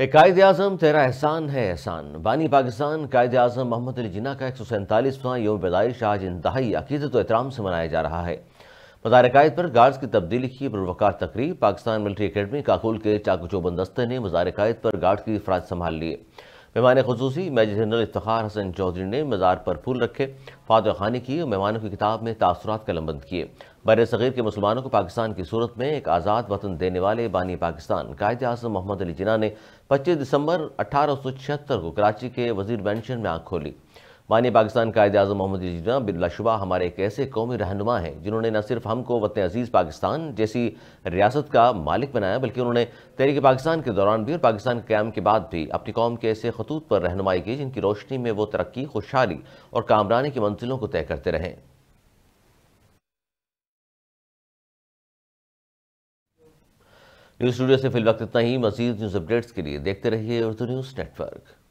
कायद अजम तेरा एहसान है एहसान बानी पाकिस्तान कायद अजम मोहम्मद अली जिना का एक सौ सैंतालीसवां योम पैदाइश आज इंतहाई अकीदत एहतराम से मनाया जा रहा है कायद पर गार्ड्स की तब्दीली की पुरवकार तकरीब पाकिस्तान मिलिट्री अकेडमी काकुल के चाकू चौबंद दस्ते ने क़ायद पर गार्ड की अफराज संभाल लिए मेहमान खसूसी मेजर जनरल इफ्तार हसन चौधरी ने मज़ार पर फूल रखे फातह खानी की और मेहमानों की किताब में तासरात कलमबंद किए बर सग़ीर के मुसलमानों को पाकिस्तान की सूरत में एक आज़ाद वतन देने वाले बानी पाकिस्तान कायद अजम मोहम्मद अली जिना ने पच्चीस दिसंबर अठारह सौ छिहत्तर को कराची के वजीर मैंशन में आँख खोली माननीय पाकिस्तान कायद अजम मोहम्मद जीना बिल्लाशुबा हमारे एक ऐसे कौमी रहनुमा हैं जिन्होंने न सिर्फ हमको वतन अजीज़ पाकिस्तान जैसी रियासत का मालिक बनाया बल्कि उन्होंने तहरीक पाकिस्तान के दौरान भी और पाकिस्तान के क्याम के बाद भी अपनी कौम के ऐसे खतूत पर रहनुमाई की जिनकी रोशनी में वो तरक्की खुशहाली और कामरानी की मंजिलों को तय करते रहें न्यूज़ स्टूडियो से फिल वक्त इतना ही मजीद न्यूज़ अपडेट्स के लिए देखते रहिए उर्दू न्यूज़ नेटवर्क